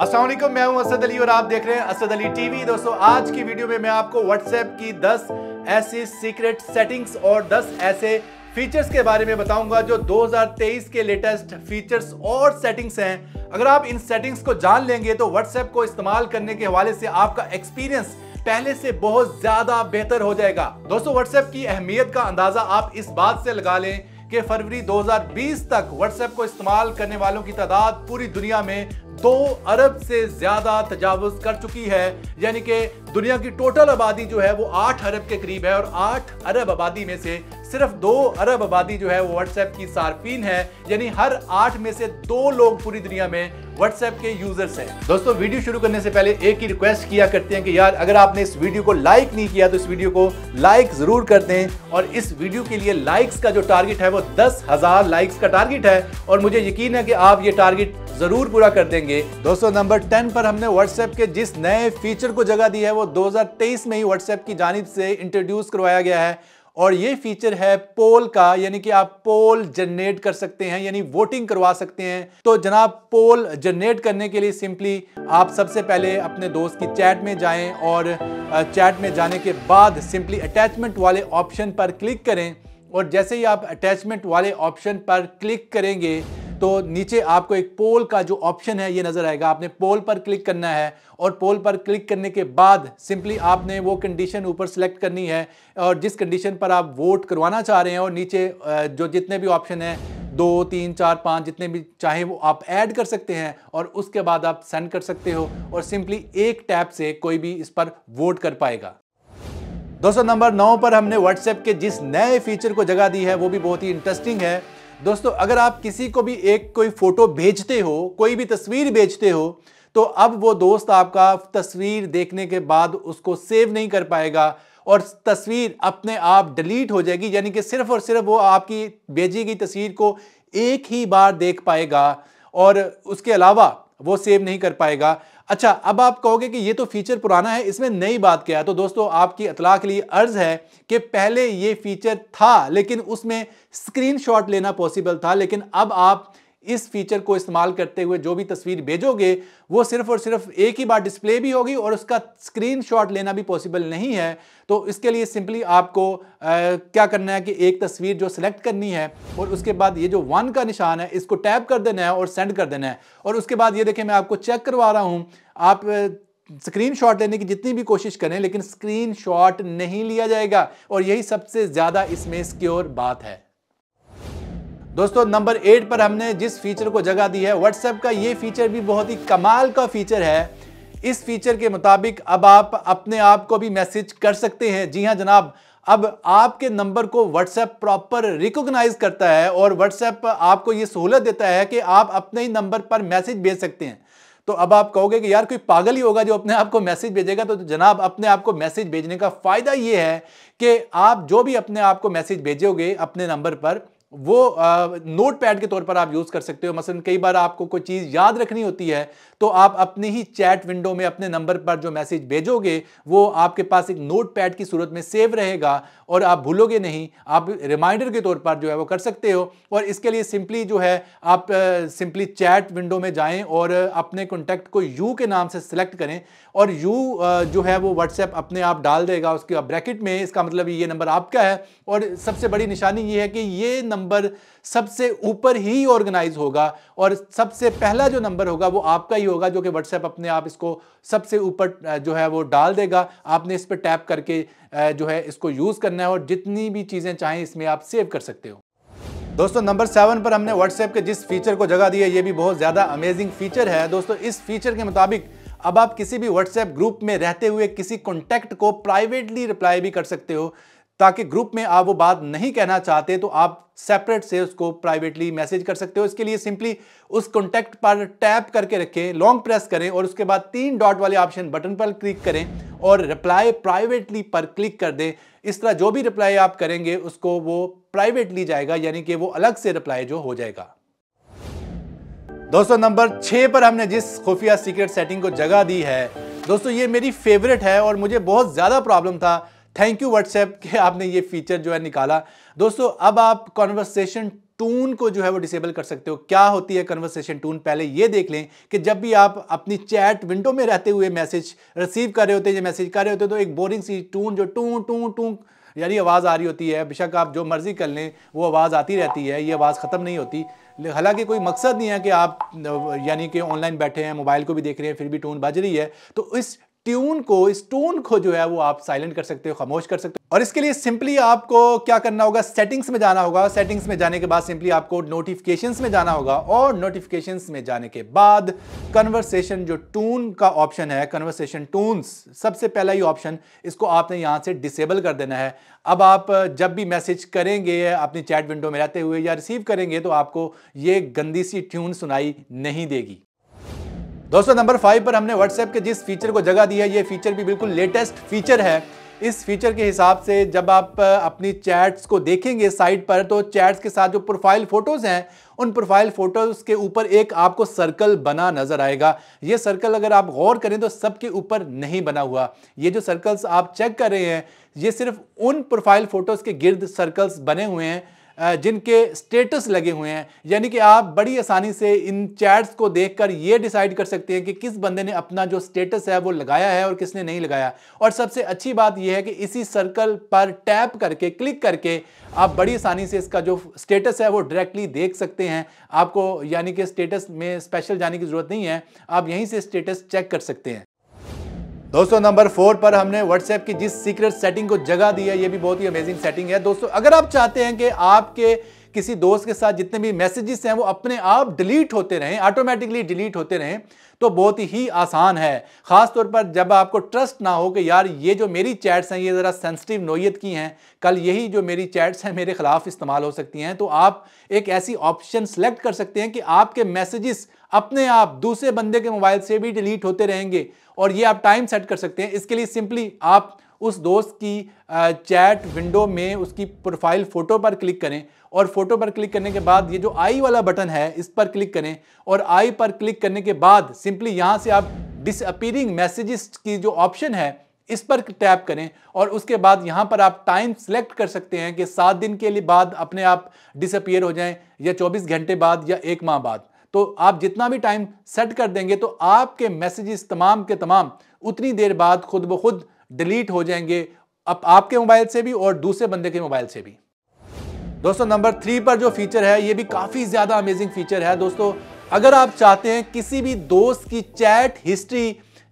असलम मैं हूं असद अली और आप देख रहे हैं असद अली टीवी दोस्तों आज की वीडियो में मैं आपको व्हाट्सएप की 10 ऐसी सीक्रेट सेटिंग्स और 10 ऐसे फीचर्स के बारे में बताऊंगा जो 2023 के लेटेस्ट फीचर्स और सेटिंग्स हैं अगर आप इन सेटिंग्स को जान लेंगे तो व्हाट्सएप को इस्तेमाल करने के हवाले से आपका एक्सपीरियंस पहले से बहुत ज्यादा बेहतर हो जाएगा दोस्तों व्हाट्सएप की अहमियत का अंदाजा आप इस बात से लगा लें कि फरवरी 2020 तक व्हाट्सएप को इस्तेमाल करने वालों की तादाद पूरी दुनिया में दो अरब से ज्यादा तजावज कर चुकी है यानी कि दुनिया की टोटल आबादी जो है वो आठ अरब के करीब है और आठ अरब आबादी में से सिर्फ दो अरब आबादी जो है वो व्हाट्सएप की सार्फिन है यानी हर आठ में से दो लोग पूरी दुनिया में व्हाट्सएप के यूजर्स हैं दोस्तों वीडियो शुरू करने से पहले एक ही रिक्वेस्ट किया करते हैं कि यार अगर आपने इस वीडियो को लाइक नहीं किया तो इस वीडियो को लाइक जरूर कर दें और इस वीडियो के लिए लाइक्स का जो टारगेट है वो दस हजार लाइक्स का टारगेट है और मुझे यकीन है कि आप ये टारगेट जरूर पूरा कर देंगे दोस्तों नंबर टेन पर हमने व्हाट्सएप के जिस नए फीचर को जगह दी है वो 2023 में ही व्हाट्सएप की जानब से इंट्रोड्यूस करवाया गया है और ये फीचर है पोल का यानी कि आप पोल जनरेट कर सकते हैं यानी वोटिंग करवा सकते हैं तो जनाब पोल जनरेट करने के लिए सिंपली आप सबसे पहले अपने दोस्त की चैट में जाएं और चैट में जाने के बाद सिंपली अटैचमेंट वाले ऑप्शन पर क्लिक करें और जैसे ही आप अटैचमेंट वाले ऑप्शन पर क्लिक करेंगे तो नीचे आपको एक पोल का जो ऑप्शन है ये नज़र आएगा आपने पोल पर क्लिक करना है और पोल पर क्लिक करने के बाद सिंपली आपने वो कंडीशन ऊपर सेलेक्ट करनी है और जिस कंडीशन पर आप वोट करवाना चाह रहे हैं और नीचे जो जितने भी ऑप्शन हैं दो तीन चार पाँच जितने भी चाहे वो आप ऐड कर सकते हैं और उसके बाद आप सेंड कर सकते हो और सिंपली एक टैप से कोई भी इस पर वोट कर पाएगा दोस्तों नंबर नौ पर हमने व्हाट्सएप के जिस नए फीचर को जगह दी है वो भी बहुत ही इंटरेस्टिंग है दोस्तों अगर आप किसी को भी एक कोई फोटो भेजते हो कोई भी तस्वीर भेजते हो तो अब वो दोस्त आपका तस्वीर देखने के बाद उसको सेव नहीं कर पाएगा और तस्वीर अपने आप डिलीट हो जाएगी यानी कि सिर्फ और सिर्फ वो आपकी भेजी गई तस्वीर को एक ही बार देख पाएगा और उसके अलावा वो सेव नहीं कर पाएगा अच्छा अब आप कहोगे कि ये तो फीचर पुराना है इसमें नई बात क्या है तो दोस्तों आपकी अतला के लिए अर्ज है कि पहले ये फीचर था लेकिन उसमें स्क्रीनशॉट लेना पॉसिबल था लेकिन अब आप इस फीचर को इस्तेमाल करते हुए जो भी तस्वीर भेजोगे वो सिर्फ और सिर्फ एक ही बार डिस्प्ले भी होगी और उसका स्क्रीनशॉट लेना भी पॉसिबल नहीं है तो इसके लिए सिंपली आपको आ, क्या करना है कि एक तस्वीर जो सिलेक्ट करनी है और उसके बाद ये जो वन का निशान है इसको टैप कर देना है और सेंड कर देना है और उसके बाद ये देखें मैं आपको चेक करवा रहा हूँ आप स्क्रीन शॉट लेने की जितनी भी कोशिश करें लेकिन स्क्रीन शॉट नहीं लिया जाएगा और यही सबसे ज़्यादा इसमें सिक्योर बात है दोस्तों नंबर एट पर हमने जिस फीचर को जगह दी है व्हाट्सएप का ये फीचर भी बहुत ही कमाल का फीचर है इस फीचर के मुताबिक अब आप अपने आप को भी मैसेज कर सकते हैं जी हाँ जनाब अब आपके नंबर को व्हाट्सएप प्रॉपर रिकॉग्नाइज करता है और व्हाट्सएप आपको ये सहूलत देता है कि आप अपने ही नंबर पर मैसेज भेज सकते हैं तो अब आप कहोगे कि यार कोई पागल ही होगा जो अपने आप को मैसेज भेजेगा तो जनाब अपने आप को मैसेज भेजने का फ़ायदा ये है कि आप जो भी अपने आप को मैसेज भेजोगे अपने नंबर पर वो नोट पैड के तौर पर आप यूज़ कर सकते हो मसलन कई बार आपको कोई चीज़ याद रखनी होती है तो आप अपने ही चैट विंडो में अपने नंबर पर जो मैसेज भेजोगे वो आपके पास एक नोट पैड की सूरत में सेव रहेगा और आप भूलोगे नहीं आप रिमाइंडर के तौर पर जो है वो कर सकते हो और इसके लिए सिंपली जो है आप सिंपली चैट विंडो में जाएं और अपने कॉन्टैक्ट को यू के नाम से सिलेक्ट करें और यू जो है वो व्हाट्सएप अपने आप डाल देगा उसके ब्रैकेट में इसका मतलब ये नंबर आपका है और सबसे बड़ी निशानी ये है कि ये नंबर सबसे ऊपर ही ऑर्गेनाइज होगा और सबसे पहला जो नंबर होगा वो आपका ही होगा जो कि व्हाट्सएप अपने आप इसको सबसे ऊपर जो है वो डाल देगा आपने इस पर टैप करके जो है इसको यूज़ करना है और जितनी भी चीज़ें चाहें इसमें आप सेव कर सकते हो दोस्तों नंबर सेवन पर हमने व्हाट्सएप के जिस फीचर को जगह दी है ये भी बहुत ज़्यादा अमेजिंग फीचर है दोस्तों इस फीचर के मुताबिक अब आप किसी भी व्हाट्सएप ग्रुप में रहते हुए किसी कॉन्टैक्ट को प्राइवेटली रिप्लाई भी कर सकते हो ताकि ग्रुप में आप वो बात नहीं कहना चाहते तो आप सेपरेट से उसको प्राइवेटली मैसेज कर सकते हो इसके लिए सिंपली उस कॉन्टैक्ट पर टैप करके रखें लॉन्ग प्रेस करें और उसके बाद तीन डॉट वाले ऑप्शन बटन पर क्लिक करें और रिप्लाई प्राइवेटली पर क्लिक कर दें इस तरह जो भी रिप्लाई आप करेंगे उसको वो प्राइवेटली जाएगा यानी कि वो अलग से रिप्लाई जो हो जाएगा दोस्तों नंबर छः पर हमने जिस खुफिया सीक्रेट सेटिंग को जगह दी है दोस्तों ये मेरी फेवरेट है और मुझे बहुत ज़्यादा प्रॉब्लम था थैंक यू व्हाट्सएप कि आपने ये फीचर जो है निकाला दोस्तों अब आप कॉन्वर्सेशन टून को जो है वो डिसेबल कर सकते हो क्या होती है कन्वर्सेशन टून पहले ये देख लें कि जब भी आप अपनी चैट विंडो में रहते हुए मैसेज रिसीव कर रहे होते हैं या मैसेज कर रहे होते हैं तो एक बोरिंग सी टून जो टू टू टू यानी आवाज़ आ रही होती है बेशक आप जो मर्ज़ी कर लें वो आवाज़ आती रहती है ये आवाज़ ख़त्म नहीं होती हालांकि कोई मकसद नहीं है कि आप यानी कि ऑनलाइन बैठे हैं मोबाइल को भी देख रहे हैं फिर भी टोन बज रही है तो इस ट्यून को इस टोन को जो है वो आप साइलेंट कर सकते हो खामोश कर सकते हो और इसके लिए सिंपली आपको क्या करना होगा सेटिंग्स में जाना होगा सेटिंग्स में जाने के बाद सिंपली आपको नोटिफिकेशंस में जाना होगा और नोटिफिकेशंस में जाने के बाद कन्वर्सेशन जो टून का ऑप्शन है कन्वर्सेशन टून्स सबसे पहला ही ऑप्शन इसको आपने यहाँ से डिसेबल कर देना है अब आप जब भी मैसेज करेंगे अपनी चैट विंडो में रहते हुए या रिसीव करेंगे तो आपको ये गंदी सी ट्यून सुनाई नहीं देगी दोस्तों नंबर फाइव पर हमने व्हाट्सएप के जिस फीचर को जगह दी है ये फीचर भी बिल्कुल लेटेस्ट फीचर है इस फीचर के हिसाब से जब आप अपनी चैट्स को देखेंगे साइट पर तो चैट्स के साथ जो प्रोफाइल फ़ोटोज़ हैं उन प्रोफाइल फ़ोटोज़ के ऊपर एक आपको सर्कल बना नज़र आएगा ये सर्कल अगर आप गौर करें तो सबके ऊपर नहीं बना हुआ ये जो सर्कल्स आप चेक कर रहे हैं ये सिर्फ उन प्रोफाइल फ़ोटोज़ के गिर्द सर्कल्स बने हुए हैं जिनके स्टेटस लगे हुए हैं यानी कि आप बड़ी आसानी से इन चैट्स को देखकर ये डिसाइड कर सकते हैं कि किस बंदे ने अपना जो स्टेटस है वो लगाया है और किसने नहीं लगाया और सबसे अच्छी बात यह है कि इसी सर्कल पर टैप करके क्लिक करके आप बड़ी आसानी से इसका जो स्टेटस है वो डायरेक्टली देख सकते हैं आपको यानी कि स्टेटस में स्पेशल जाने की ज़रूरत नहीं है आप यहीं से स्टेटस चेक कर सकते हैं दोस्तों नंबर फोर पर हमने व्हाट्सएप की जिस सीक्रेट सेटिंग को जगह दी है ये भी बहुत ही अमेजिंग सेटिंग है दोस्तों अगर आप चाहते हैं कि आपके किसी दोस्त के साथ जितने भी मैसेजेस हैं वो अपने आप डिलीट होते रहें ऑटोमेटिकली डिलीट होते रहें तो बहुत ही आसान है ख़ास तौर पर जब आपको ट्रस्ट ना हो कि यार ये जो मेरी चैट्स हैं ये ज़रा सेंसिटिव नोयत की हैं कल यही जो मेरी चैट्स हैं मेरे ख़िलाफ़ इस्तेमाल हो सकती हैं तो आप एक ऐसी ऑप्शन सेलेक्ट कर सकते हैं कि आपके मैसेजेस अपने आप दूसरे बंदे के मोबाइल से भी डिलीट होते रहेंगे और ये आप टाइम सेट कर सकते हैं इसके लिए सिंपली आप उस दोस्त की चैट विंडो में उसकी प्रोफाइल फ़ोटो पर क्लिक करें और फोटो पर क्लिक करने के बाद ये जो आई वाला बटन है इस पर क्लिक करें और आई पर क्लिक करने के बाद सिंपली यहाँ से आप डिसअपीरिंग मैसेजेस की जो ऑप्शन है इस पर टैप करें और उसके बाद यहाँ पर आप टाइम सेलेक्ट कर सकते हैं कि सात दिन के लिए बाद अपने आप डिसअपियर हो जाएं या 24 घंटे बाद या एक माह बाद तो आप जितना भी टाइम सेट कर देंगे तो आपके मैसेजेस तमाम के तमाम उतनी देर बाद खुद ब खुद डिलीट हो जाएंगे अब आपके मोबाइल से भी और दूसरे बंदे के मोबाइल से भी दोस्तों नंबर थ्री पर जो फीचर है ये भी काफ़ी ज़्यादा अमेजिंग फीचर है दोस्तों अगर आप चाहते हैं किसी भी दोस्त की चैट हिस्ट्री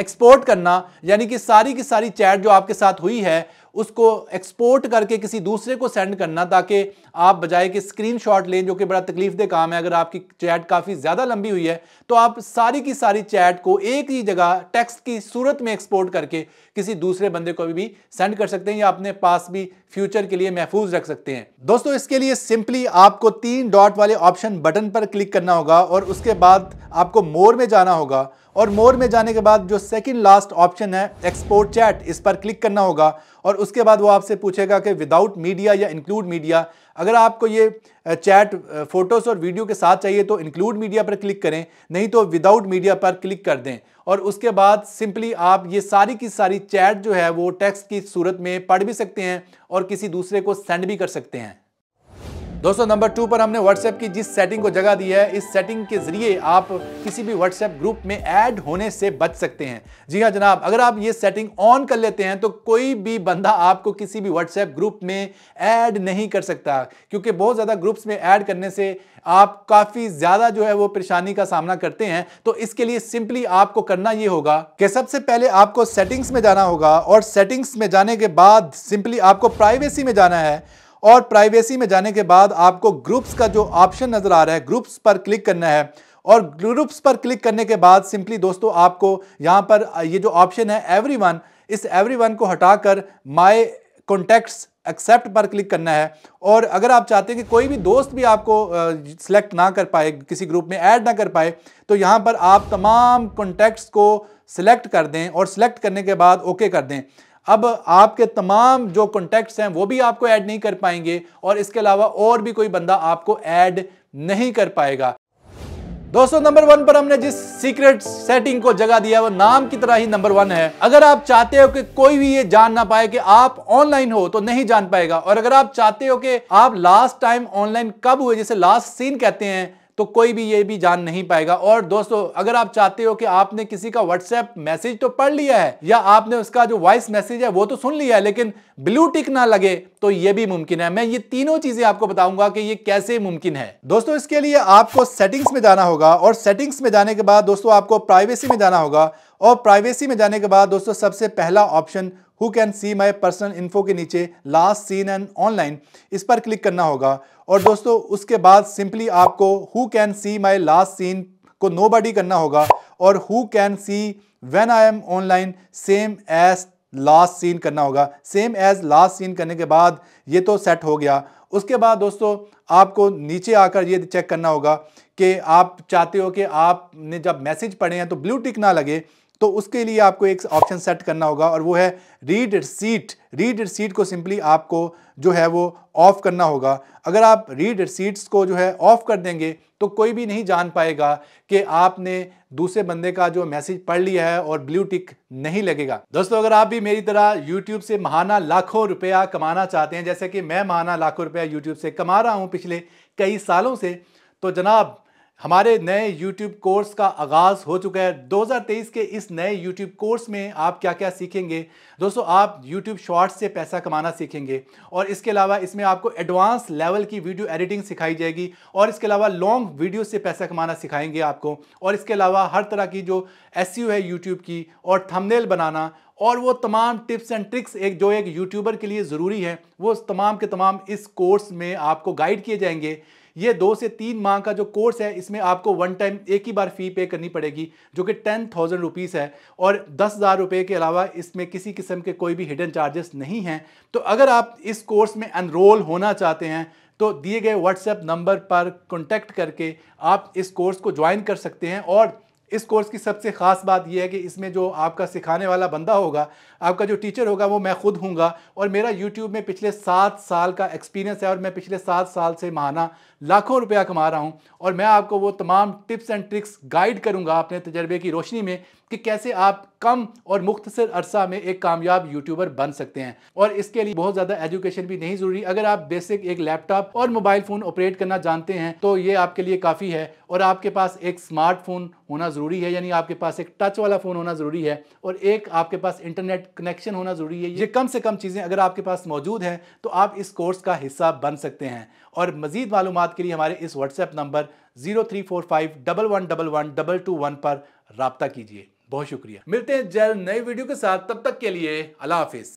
एक्सपोर्ट करना यानी कि सारी की सारी चैट जो आपके साथ हुई है उसको एक्सपोर्ट करके किसी दूसरे को सेंड करना ताकि आप बजाय कि स्क्रीनशॉट लें जो कि बड़ा तकलीफ दे काम है अगर आपकी चैट काफ़ी ज़्यादा लंबी हुई है तो आप सारी की सारी चैट को एक ही जगह टेक्स्ट की सूरत में एक्सपोर्ट करके किसी दूसरे बंदे को भी सेंड कर सकते हैं या अपने पास भी फ्यूचर के लिए महफूज रख सकते हैं दोस्तों इसके लिए सिंपली आपको तीन डॉट वाले ऑप्शन बटन पर क्लिक करना होगा और उसके बाद आपको मोर में जाना होगा और मोर में जाने के बाद जो सेकंड लास्ट ऑप्शन है एक्सपोर्ट चैट इस पर क्लिक करना होगा और उसके बाद वो आपसे पूछेगा कि विदाउट मीडिया या इंक्लूड मीडिया अगर आपको ये चैट फोटोज़ और वीडियो के साथ चाहिए तो इंक्लूड मीडिया पर क्लिक करें नहीं तो विदाउट मीडिया पर क्लिक कर दें और उसके बाद सिंपली आप ये सारी की सारी चैट जो है वो टेक्स्ट की सूरत में पढ़ भी सकते हैं और किसी दूसरे को सेंड भी कर सकते हैं दोस्तों नंबर टू पर हमने व्हाट्सएप की जिस सेटिंग को जगह दी है इस सेटिंग के जरिए आप किसी भी व्हाट्सएप ग्रुप में ऐड होने से बच सकते हैं जी हाँ जनाब अगर आप ये सेटिंग ऑन कर लेते हैं तो कोई भी बंदा आपको किसी भी व्हाट्सएप ग्रुप में ऐड नहीं कर सकता क्योंकि बहुत ज़्यादा ग्रुप्स में ऐड करने से आप काफ़ी ज़्यादा जो है वो परेशानी का सामना करते हैं तो इसके लिए सिंपली आपको करना ये होगा कि सबसे पहले आपको सेटिंग्स में जाना होगा और सेटिंग्स में जाने के बाद सिंपली आपको प्राइवेसी में जाना है और प्राइवेसी में जाने के बाद आपको ग्रुप्स का जो ऑप्शन नजर आ रहा है ग्रुप्स पर क्लिक करना है और ग्रुप्स पर क्लिक करने के बाद सिंपली दोस्तों आपको यहाँ पर ये जो ऑप्शन है एवरीवन इस एवरीवन को हटाकर माय कॉन्टेक्ट्स एक्सेप्ट पर क्लिक करना है और अगर आप चाहते हैं कि कोई भी दोस्त भी आपको सिलेक्ट ना कर पाए किसी ग्रुप में ऐड ना कर पाए तो यहाँ पर आप तमाम कॉन्टैक्ट्स को सिलेक्ट कर दें और सिलेक्ट करने के बाद ओके कर दें अब आपके तमाम जो कॉन्टैक्ट्स हैं वो भी आपको ऐड नहीं कर पाएंगे और इसके अलावा और भी कोई बंदा आपको ऐड नहीं कर पाएगा दोस्तों नंबर वन पर हमने जिस सीक्रेट सेटिंग को जगह दिया वो नाम की तरह ही नंबर वन है अगर आप चाहते हो कि कोई भी ये जान ना पाए कि आप ऑनलाइन हो तो नहीं जान पाएगा और अगर आप चाहते हो कि आप लास्ट टाइम ऑनलाइन कब हुए जिसे लास्ट सीन कहते हैं तो कोई भी ये भी जान नहीं पाएगा और दोस्तों अगर आप चाहते हो कि आपने किसी का व्हाट्सएप मैसेज तो पढ़ लिया है या आपने उसका जो वॉइस मैसेज है वो तो सुन लिया है लेकिन ब्लू टिक ना लगे तो ये भी मुमकिन है मैं ये तीनों चीजें आपको बताऊंगा कि ये कैसे मुमकिन है दोस्तों इसके लिए आपको सेटिंग्स में जाना होगा और सेटिंग्स में जाने के बाद दोस्तों आपको प्राइवेसी में जाना होगा और प्राइवेसी में जाने के बाद दोस्तों सबसे पहला option who can see my personal info के नीचे लास्ट सीन एंड ऑनलाइन इस पर क्लिक करना होगा और दोस्तों उसके बाद सिंपली आपको who can see my last seen को नो करना होगा और who can see when I am online same as last seen करना होगा सेम एज लास्ट सीन करने के बाद ये तो सेट हो गया उसके बाद दोस्तों आपको नीचे आकर ये चेक करना होगा कि आप चाहते हो कि आपने जब मैसेज पढ़े हैं तो ब्लू टिक ना लगे तो उसके लिए आपको एक ऑप्शन सेट करना होगा और वो है रीड रिसीट रीड रिसीट को सिंपली आपको जो है वो ऑफ़ करना होगा अगर आप रीड रिसीट्स को जो है ऑफ़ कर देंगे तो कोई भी नहीं जान पाएगा कि आपने दूसरे बंदे का जो मैसेज पढ़ लिया है और ब्लू टिक नहीं लगेगा दोस्तों अगर आप भी मेरी तरह YouTube से महाना लाखों रुपया कमाना चाहते हैं जैसे कि मैं महाना लाखों रुपया YouTube से कमा रहा हूँ पिछले कई सालों से तो जनाब हमारे नए YouTube कोर्स का आगाज़ हो चुका है 2023 के इस नए YouTube कोर्स में आप क्या क्या सीखेंगे दोस्तों आप YouTube शॉर्ट्स से पैसा कमाना सीखेंगे और इसके अलावा इसमें आपको एडवांस लेवल की वीडियो एडिटिंग सिखाई जाएगी और इसके अलावा लॉन्ग वीडियो से पैसा कमाना सिखाएंगे आपको और इसके अलावा हर तरह की जो एस e है यूट्यूब की और थमनेल बनाना और वो तमाम टिप्स एंड ट्रिक्स एक जो एक यूट्यूबर के लिए ज़रूरी है वो तमाम के तमाम इस कोर्स में आपको गाइड किए जाएंगे ये दो से तीन माह का जो कोर्स है इसमें आपको वन टाइम एक ही बार फी पे करनी पड़ेगी जो कि टेन थाउजेंड रुपीज़ है और दस हज़ार रुपये के अलावा इसमें किसी किस्म के कोई भी हिडन चार्जेस नहीं हैं तो अगर आप इस कोर्स में एनरोल होना चाहते हैं तो दिए गए व्हाट्सएप नंबर पर कॉन्टैक्ट करके आप इस कोर्स को ज्वाइन कर सकते हैं और इस कोर्स की सबसे ख़ास बात यह है कि इसमें जो आपका सिखाने वाला बंदा होगा आपका जो टीचर होगा वो मैं खुद हूँ और मेरा यूट्यूब में पिछले सात साल का एक्सपीरियंस है और मैं पिछले सात साल से महाना लाखों रुपया कमा रहा हूँ और मैं आपको वो तमाम टिप्स एंड ट्रिक्स गाइड करूँगा अपने तजर्बे की रोशनी में कि कैसे आप कम और मुख्तर अरसा में एक कामयाब यूट्यूबर बन सकते हैं और इसके लिए बहुत ज़्यादा एजुकेशन भी नहीं ज़रूरी अगर आप बेसिक एक लैपटॉप और मोबाइल फ़ोन ऑपरेट करना जानते हैं तो ये आपके लिए काफ़ी है और आपके पास एक स्मार्टफोन होना ज़रूरी है यानी आपके पास एक टच वाला फ़ोन होना ज़रूरी है और एक आपके पास इंटरनेट कनेक्शन होना ज़रूरी है ये कम से कम चीज़ें अगर आपके पास मौजूद हैं तो आप इस कोर्स का हिस्सा बन सकते हैं और मज़ीद मालूम के लिए हमारे इस WhatsApp number zero three four five double one double one double two one पर रबता कीजिए बहुत शुक्रिया मिलते हैं जल्द नई वीडियो के साथ तब तक के लिए अला हाफिज